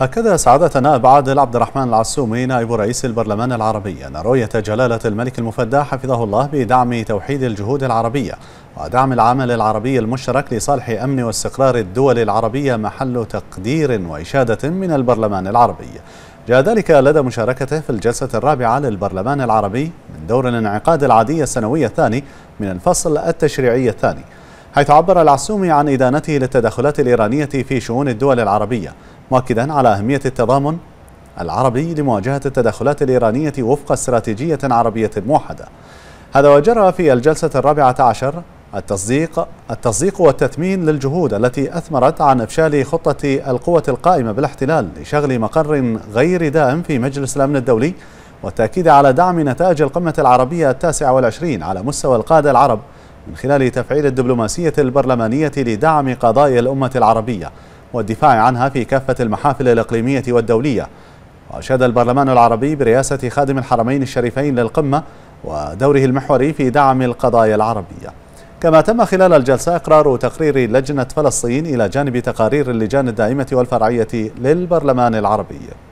أكد سعادتنا عادل عبد الرحمن العسومي نائب رئيس البرلمان العربي أن رؤية جلالة الملك المفدى حفظه الله بدعم توحيد الجهود العربية ودعم العمل العربي المشترك لصالح أمن واستقرار الدول العربية محل تقدير وإشادة من البرلمان العربي جاء ذلك لدى مشاركته في الجلسة الرابعة للبرلمان العربي من دور الانعقاد العادي السنوية الثاني من الفصل التشريعي الثاني حيث عبر العسومي عن إدانته للتدخلات الإيرانية في شؤون الدول العربية مؤكدا على أهمية التضامن العربي لمواجهة التدخلات الإيرانية وفق استراتيجية عربية موحدة هذا وجرى في الجلسة الرابعة عشر التصديق التصديق والتثمين للجهود التي أثمرت عن إفشال خطة القوة القائمة بالاحتلال لشغل مقر غير دائم في مجلس الأمن الدولي والتأكيد على دعم نتائج القمة العربية التاسعة والعشرين على مستوى القادة العرب من خلال تفعيل الدبلوماسية البرلمانية لدعم قضايا الأمة العربية والدفاع عنها في كافة المحافل الإقليمية والدولية وأشاد البرلمان العربي برئاسة خادم الحرمين الشريفين للقمة ودوره المحوري في دعم القضايا العربية كما تم خلال الجلسة إقرار تقرير لجنة فلسطين إلى جانب تقارير اللجان الدائمة والفرعية للبرلمان العربي